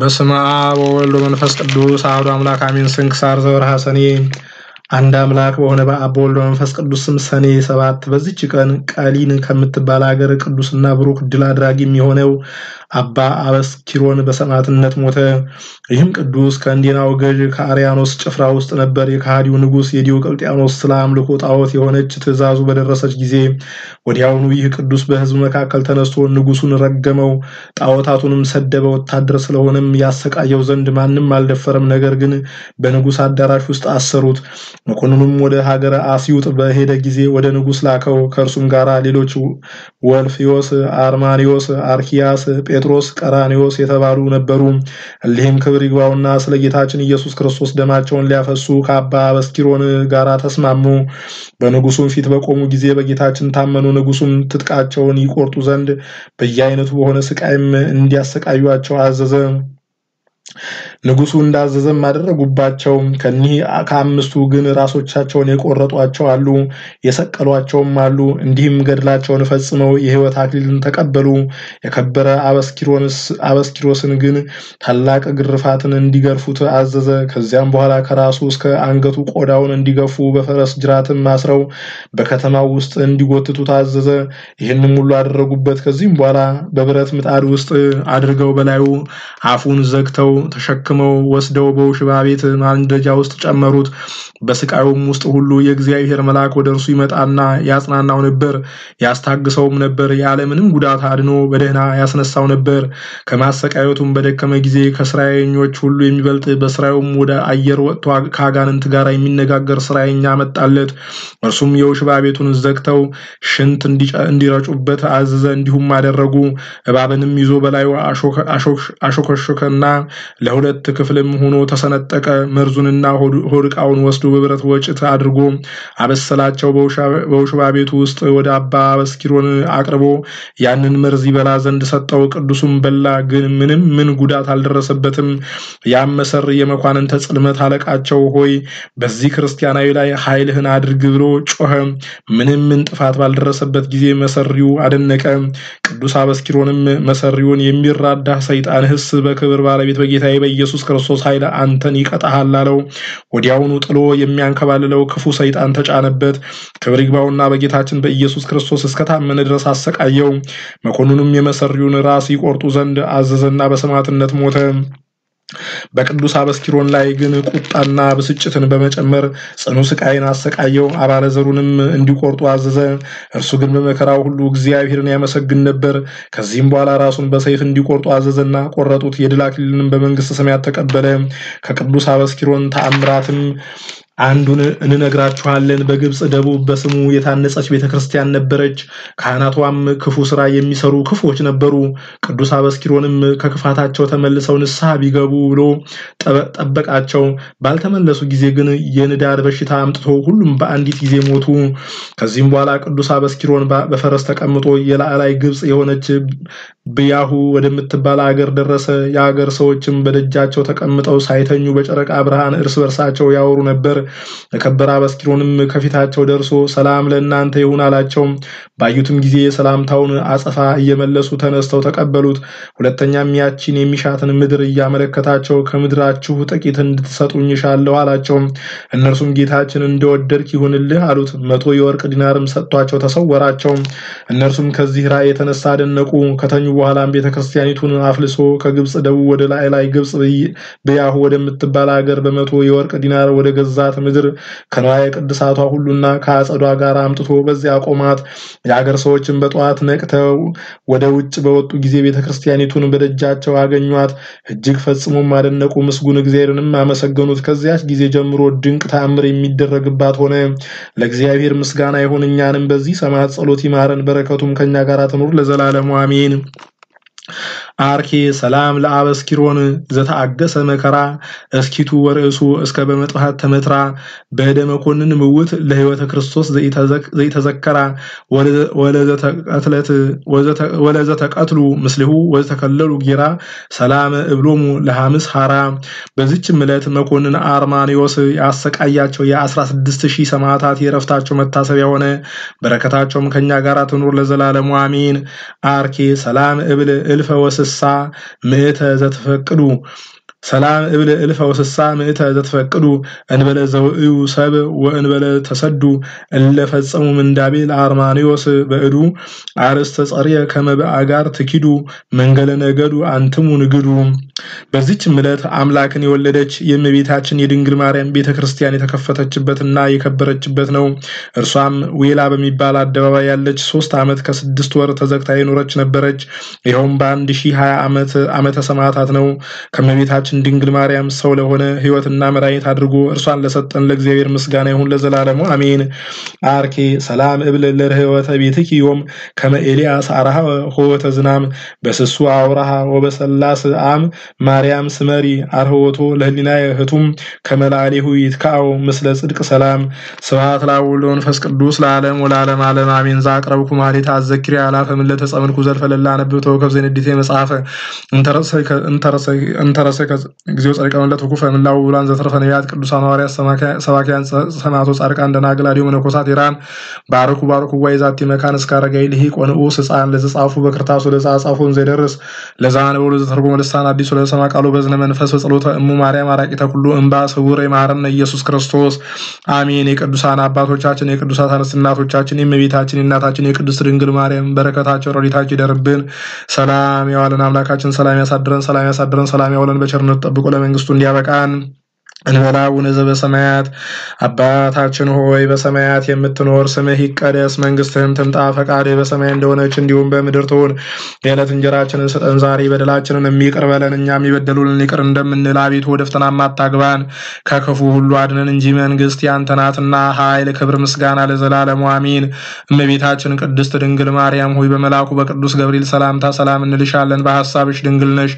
በስመ አብ ወወልድ ወመንፈስ ቅዱስ አሐዱ አምላክ አሜን። ስንክሳር ዘወር ሰኔ አንድ አምላክ በሆነ በአብ በወልድ በመንፈስ ቅዱስ ስም ሰኔ ሰባት በዚች ቀን ቀሊን ከምትባል አገር ቅዱስና ብሩክ ድል አድራጊ የሚሆነው አባ አበስኪሮን በሰማዕትነት ሞተ። ይህም ቅዱስ ከእንዴናው ገዥ ከአርያኖስ ጭፍራ ውስጥ ነበር። ንጉስ ንጉሥ የዲዮቅልጥያኖስ ስለ አምልኮ ጣዖት የሆነች ትእዛዙ በደረሰች ጊዜ ወዲያውኑ ይህ ቅዱስ በሕዝብ መካከል ተነስቶ ንጉሱን ረገመው፣ ጣዖታቱንም ሰደበ። ወታደር ስለሆነም ያሰቃየው ዘንድ ማንም አልደፈረም። ነገር ግን በንጉሥ አዳራሽ ውስጥ አሰሩት። መኮንኑም ወደ ሀገረ አስዩጥ በሄደ ጊዜ ወደ ንጉስ ላከው። ከእርሱም ጋር ሌሎች ወልፊዮስ፣ አርማኒዮስ፣ አርኪያስ፣ ጴጥሮስ፣ ቀራኒዮስ የተባሉ ነበሩ። እሊህም ክብር ይግባውና ስለ ጌታችን ኢየሱስ ክርስቶስ ደማቸውን ሊያፈሱ ከአባ በስኪሮን ጋር ተስማሙ። በንጉሱም ፊት በቆሙ ጊዜ በጌታችን ታመኑ። ንጉሱም ትጥቃቸውን ይቆርጡ ዘንድ በየአይነቱ በሆነ ስቃይም እንዲያሰቃዩአቸው አዘዘ። ንጉሱ እንዳዘዘም አደረጉባቸው። ከኒህ ከአምስቱ ግን ራሶቻቸውን የቆረጧቸው አሉ፣ የሰቀሏቸውም አሉ። እንዲህም ገድላቸውን ፈጽመው የህይወት አክሊልን ተቀበሉ። የከበረ አበስኪሮስን ግን ታላቅ ግርፋትን እንዲገርፉት አዘዘ። ከዚያም በኋላ ከራሱ እስከ አንገቱ ቆዳውን እንዲገፉ በፈረስ ጅራትም አስረው በከተማው ውስጥ እንዲጎትቱ ታዘዘ። ይህንም ሁሉ አደረጉበት። ከዚህም በኋላ በብረት ምጣድ ውስጥ አድርገው በላዩ አፉን ዘግተው ተሸክመው ወስደው በውሽባ ቤት ማንደጃ ውስጥ ጨመሩት። በስቃዩም ውስጥ ሁሉ የእግዚአብሔር መልአክ ወደ እርሱ ይመጣና ያጽናናው ነበር፣ ያስታግሰውም ነበር። ያለምንም ጉዳት አድኖ በደህና ያስነሳው ነበር። ከማሰቃየቱም በደከመ ጊዜ ከስራየኞች ሁሉ የሚበልጥ በስራዩም ወደ አየር ወጥቶ ከአጋንንት ጋር የሚነጋገር ስራየኛ መጣለት። እርሱም የውሽባ ቤቱን ዘግተው ሽንት እንዲረጩበት አዘዘ። እንዲሁም አደረጉ። እባብንም ይዞ በላዩ አሾከሾከና ለሁለት ክፍልም ሆኖ ተሰነጠቀ። መርዙንና ሆድቃውን ወስዶ በብረት ወጭት አድርጎ አበሰላቸው። በውሽባ ቤቱ ውስጥ ወደ አባ በስኪሮን አቅርቦ ያንን መርዝ ይበላ ዘንድ ሰጠው። ቅዱሱም በላ፣ ግን ምንም ምን ጉዳት አልደረሰበትም። ያመሰር የመኳንንተ ጽልመት አለቃቸው ሆይ በዚህ ክርስቲያናዊ ላይ ኃይልህን አድርግ ብሎ ጮኸ። ምንም ምን ጥፋት ባልደረሰበት ጊዜ መሰሪው አደነቀ። ቅዱስ አበስኪሮንም መሰሪውን የሚራዳ ሰይጣንህስ በክብር ባለቤት በጌ በጌታዬ በኢየሱስ ክርስቶስ ኃይል አንተን ይቀጣሃል አለው። ወዲያውኑ ጥሎ የሚያንከባልለው ክፉ ሰይጣን ተጫነበት። ክብር ይግባውና በጌታችን በኢየሱስ ክርስቶስ እስከታመነ ድረስ አሰቃየው። መኮንኑም የመሰሪውን ራስ ይቆርጡ ዘንድ አዘዘና በሰማዕትነት ሞተ። በቅዱስ አበስኪሮን ላይ ግን ቁጣና ብስጭትን በመጨመር ጽኑ ስቃይን አሰቃየው። አባለ ዘሩንም እንዲቆርጡ አዘዘ። እርሱ ግን በመከራው ሁሉ እግዚአብሔርን ያመሰግን ነበር። ከዚህም በኋላ ራሱን በሰይፍ እንዲቆርጡ አዘዘና ቆረጡት። የድል አክሊልንም በመንግስተ ሰማያት ተቀበለ። ከቅዱስ አበስኪሮን ተአምራትም አንዱን እንነግራችኋለን። በግብፅ ደቡብ በስሙ የታነጸች ቤተ ክርስቲያን ነበረች። ካህናቷም ክፉ ስራ የሚሰሩ ክፉዎች ነበሩ። ቅዱስ አበስኪሮንም ከክፋታቸው ተመልሰው ንስሐ ቢገቡ ብሎ ጠበቃቸው። ባልተመለሱ ጊዜ ግን የንዳድ በሽታ አምጥቶ ሁሉም በአንዲት ጊዜ ሞቱ። ከዚህም በኋላ ቅዱስ አበስኪሮን በፈረስ ተቀምጦ የላዕላይ ግብፅ የሆነች ብያሁ ወደምትባል አገር ደረሰ። የአገር ሰዎችም በደጃቸው ተቀምጠው ሳይተኙ በጨረቃ ብርሃን እርስ በርሳቸው ያወሩ ነበር። ለከበረ አበስኪሮንም ከፊታቸው ደርሶ ሰላም ለእናንተ ይሁን አላቸው። ባዩትም ጊዜ የሰላምታውን አጸፋ እየመለሱ ተነስተው ተቀበሉት። ሁለተኛም ያቺን የሚሻትን ምድር እያመለከታቸው ከምድራችሁ ጥቂት እንድትሰጡኝ ይሻለሁ አላቸው። እነርሱም ጌታችን እንደወደድክ ይሁንልህ አሉት። መቶ የወርቅ ዲናርም ሰጥቷቸው ተሰወራቸው። እነርሱም ከዚህ ራእይ የተነሳ አደነቁ። ከተኙ በኋላም ቤተክርስቲያኒቱን አፍልሶ ከግብፅ ደቡብ ወደ ላይ ላይ ግብፅ ብያሁ ወደምትባል ሀገር በመቶ የወርቅ ዲናር ወደ ገዛት ምድር ከንዋየ ቅድሳቷ ሁሉና ከአጸዷ ጋር አምጥቶ በዚያ ቆማት። የአገር ሰዎችን በጠዋት ነቅተው ወደ ውጭ በወጡ ጊዜ ቤተክርስቲያኒቱን በደጃቸው አገኟት። እጅግ ፈጽሞም አደነቁ፣ ምስጉን እግዚአብሔርንም አመሰገኑት። ከዚያች ጊዜ ጀምሮ ድንቅ ተአምር የሚደረግባት ሆነ። ለእግዚአብሔር ምስጋና ይሁን፣ እኛንም በዚህ ሰማዕት ጸሎት ይማረን፣ በረከቱም ከኛ ጋር ትኑር ለዘላለሙ አሜን። አርኬ ሰላም ለአበስኪሮን ዘተአገሰ መከራ እስኪቱ ወርእሱ እስከ በመጥፋት ተመትራ በደመኮንን ምውት ለህይወተ ክርስቶስ ዘይተዘከራ ወለዘተቀትሉ ምስሊሁ ወዘተከለሉ ጌራ ሰላም እብሎሙ ለሐምስ ሐራ። በዚች ምለት መኮንን አርማኒዮስ ያሰቃያቸው የ16 ሺህ ሰማዕታት የረፍታቸው መታሰቢያ ሆነ። በረከታቸውም ከኛ ጋር ትኑር ለዘላለሙ አሚን። አርኬ ሰላም እብል እልፈ ወስስ እንስሳ ምእተ ዘተፈቅዱ ሰላም እብል እልፈ ወስሳ ምእተ ዘትፈቅዱ እንበለ ዘውእዩ ሰብ ወእንበለ ተሰዱ እለፈጸሙ ምንዳቤል አርማኒዮስ በእዱ አርስተ ጸርየ ከመብአ ጋር ትኪዱ መንገለ ነገዱ አንትሙ ንግዱ። በዚች ምለት አምላክን የወለደች የእመቤታችን የድንግል ማርያም ቤተ ክርስቲያን የተከፈተችበትና የከበረችበት ነው። እርሷም ዌላ በሚባል አደባባይ ያለች ሶስት ዓመት ከስድስት ወር ተዘግታ የኖረች ነበረች። ይኸውም በአንድ ሺህ ሀያ ዓመተ ሰማዕታት ነው። ከእመቤታችን እመቤታችን ድንግል ማርያም ሰው ለሆነ ህይወትና መድኃኒት አድርጎ እርሷን ለሰጠን ለእግዚአብሔር ምስጋና ይሁን ለዘላለሙ አሜን። አርኬ ሰላም እብል ለርህወተ ቤትኪ ዮም ከመ ኤልያስ አርሃ ሆወተ ዝናም በስሱ አውራሃ ወበሰላስ አም ማርያም ስመሪ አርህወቶ ለህሊና ህቱም ከመላሌሁ ይትካው ምስለ ጽድቅ ሰላም ስብሐት ለወልድ ወመንፈስ ቅዱስ ለዓለም ወለዓለም ዓለም አሜን። ዛቅረብኩ ማኅሌተ አዘኪር ያላፈ ምለተ ተጸምድኩ ዘልፈለላ ለእለ አነብብ ተወከፍ መጽሐፈ እንተረሰ እግዚኦ ጸድቀውን ኩፈ ምላው ብሏን ዘተረፈ ነቢያት ቅዱሳን ሐዋርያት ሰባኪያን ሰማዕቶ ጻድቃን ደናግል አድዮ መነኮሳት ኢራን ባርኩ ባርኩ ዋይ ዛቲ መካን እስከ አረጋዊ ልሂቅ ወንዑስ ሕፃን ለዘጻፉ በክርታሱ ለዘጻጻፉን ዘይደርስ ለዛንበሉ ዘተርጎመ ልሳን አዲሱ ለሰማ ቃሉ በዝነ መንፈስ በጸሎተ እሙ ማርያም አራቂተ ኩሉ እምባ ስውር የማረነ ኢየሱስ ክርስቶስ አሜን። የቅዱሳን አባቶቻችን የቅዱሳት አንስት እናቶቻችን የእመቤታችን የእናታችን የቅድስት ድንግል ማርያም በረከታቸው ረድኤታቸው ይደርብን። ሰላም የዋለን አምላካችን ሰላም ያሳድረን፣ ሰላም ያሳድረን፣ ሰላም ያውለን በቸርነ ጦርነት ጠብቆ ለመንግስቱ እንዲያበቃን እንበላውነ ዘበሰማያት አባታችን ሆይ በሰማያት የምትኖር ስምህ ይቀደስ፣ መንግስትህም ትምጣ፣ ፈቃድህ በሰማይ እንደሆነች እንዲሁም በምድር ትሁን። የዕለት እንጀራችንን ስጠን ዛሬ፣ በደላችንን የሚቅር በለን እኛም ይቅር እንደምንል፣ አቤቱ ወደ ፈተናም አታግባን፣ ከክፉ ሁሉ አድነን እንጂ መንግስት ያንተ ናትና፣ ኃይል፣ ክብር፣ ምስጋና ለዘላለሙ አሚን። እመቤታችን ቅድስት ድንግል ማርያም ሆይ በመላኩ በቅዱስ ገብርኤል ሰላምታ ሰላም እንልሻለን። በሐሳብሽ ድንግል ነሽ፣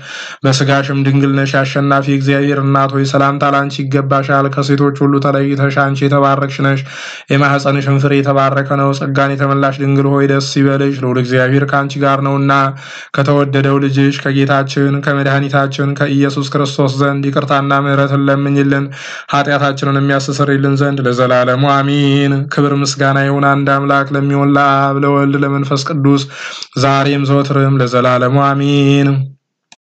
በስጋሽም ድንግል ነሽ። እግዚአብሔር እናት ሆይ ሰላምታ አንቺ ይገባሻል፣ ከሴቶች ሁሉ ተለይተሽ አንቺ የተባረክሽ ነሽ፣ የማኅፀንሽን ፍሬ የተባረከ ነው። ጸጋን የተመላሽ ድንግል ሆይ ደስ ይበልሽ፣ ልዑል እግዚአብሔር ከአንቺ ጋር ነውና ከተወደደው ልጅሽ ከጌታችን ከመድኃኒታችን ከኢየሱስ ክርስቶስ ዘንድ ይቅርታና ምሕረትን ለምኝልን ኃጢአታችንን የሚያስስርልን ዘንድ ለዘላለሙ አሚን። ክብር ምስጋና ይሁን አንድ አምላክ ለሚሆን ለአብ ለወልድ ለመንፈስ ቅዱስ ዛሬም ዘወትርም ለዘላለሙ አሚን።